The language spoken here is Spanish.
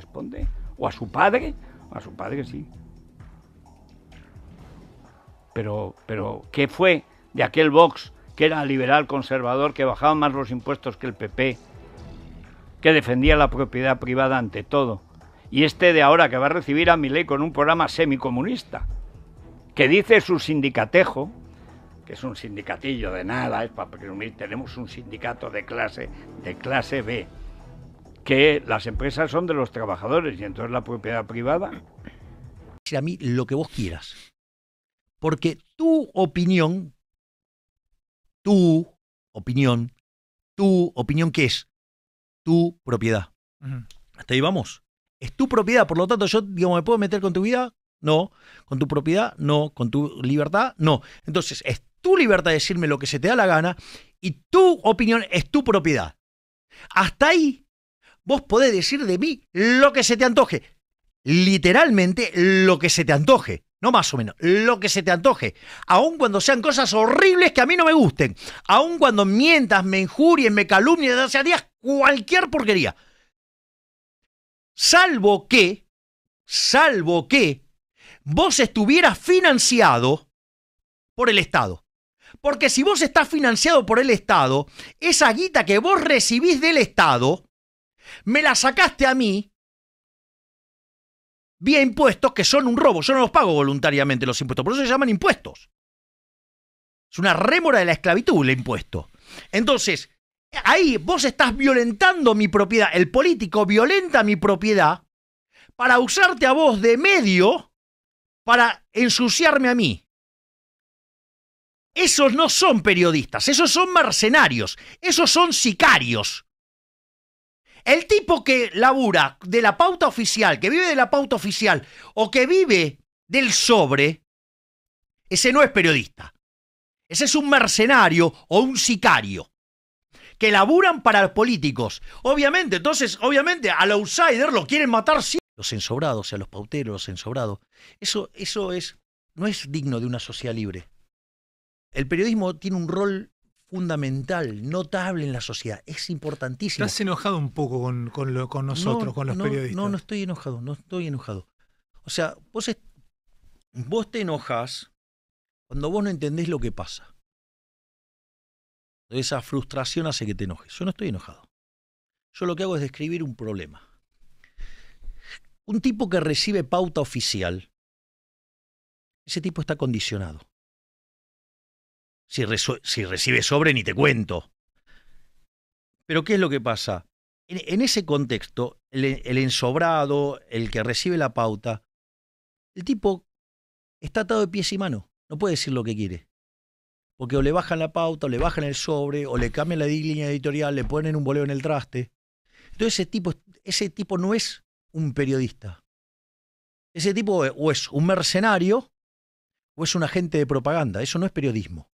Responde, o a su padre, a su padre sí. Pero, pero, ¿qué fue de aquel Vox que era liberal conservador, que bajaba más los impuestos que el PP, que defendía la propiedad privada ante todo? Y este de ahora que va a recibir a Milei con un programa semicomunista, que dice su sindicatejo, que es un sindicatillo de nada, es para presumir, tenemos un sindicato de clase, de clase B que las empresas son de los trabajadores y entonces la propiedad privada. A mí lo que vos quieras. Porque tu opinión, tu opinión, tu opinión, ¿qué es? Tu propiedad. Hasta ahí vamos. Es tu propiedad, por lo tanto, yo digo, ¿me puedo meter con tu vida? No. ¿Con tu propiedad? No. ¿Con tu libertad? No. Entonces, es tu libertad de decirme lo que se te da la gana y tu opinión es tu propiedad. Hasta ahí vos podés decir de mí lo que se te antoje. Literalmente lo que se te antoje. No más o menos, lo que se te antoje. Aun cuando sean cosas horribles que a mí no me gusten. Aun cuando mientas, me injurien, me calumnies, o sea, cualquier porquería. Salvo que, salvo que vos estuvieras financiado por el Estado. Porque si vos estás financiado por el Estado, esa guita que vos recibís del Estado, me la sacaste a mí vía impuestos que son un robo. Yo no los pago voluntariamente los impuestos, por eso se llaman impuestos. Es una rémora de la esclavitud el impuesto. Entonces, ahí vos estás violentando mi propiedad. El político violenta mi propiedad para usarte a vos de medio para ensuciarme a mí. Esos no son periodistas, esos son mercenarios, esos son sicarios. El tipo que labura de la pauta oficial, que vive de la pauta oficial o que vive del sobre, ese no es periodista. Ese es un mercenario o un sicario que laburan para los políticos. Obviamente, entonces, obviamente, al outsider lo quieren matar sí. Los ensobrados, o sea, los pauteros, los ensobrados. Eso, eso es, no es digno de una sociedad libre. El periodismo tiene un rol fundamental, notable en la sociedad. Es importantísimo. has enojado un poco con, nosotros, con los periodistas? No, no estoy enojado, no estoy enojado. O sea, vos, vos te enojas cuando vos no entendés lo que pasa. Esa frustración hace que te enojes. Yo no estoy enojado. Yo lo que hago es describir un problema. Un tipo que recibe pauta oficial, ese tipo está condicionado. Si, recibe sobre, ni te cuento. Pero ¿qué es lo que pasa? En, ese contexto, el, ensobrado, el que recibe la pauta, el tipo está atado de pies y manos. No puede decir lo que quiere. Porque o le bajan la pauta, o le bajan el sobre, o le cambian la línea editorial, le ponen un boleo en el traste. Entonces ese tipo, ese tipo no es un periodista. Ese tipo eh, o es un mercenario o es un agente de propaganda. Eso no es periodismo.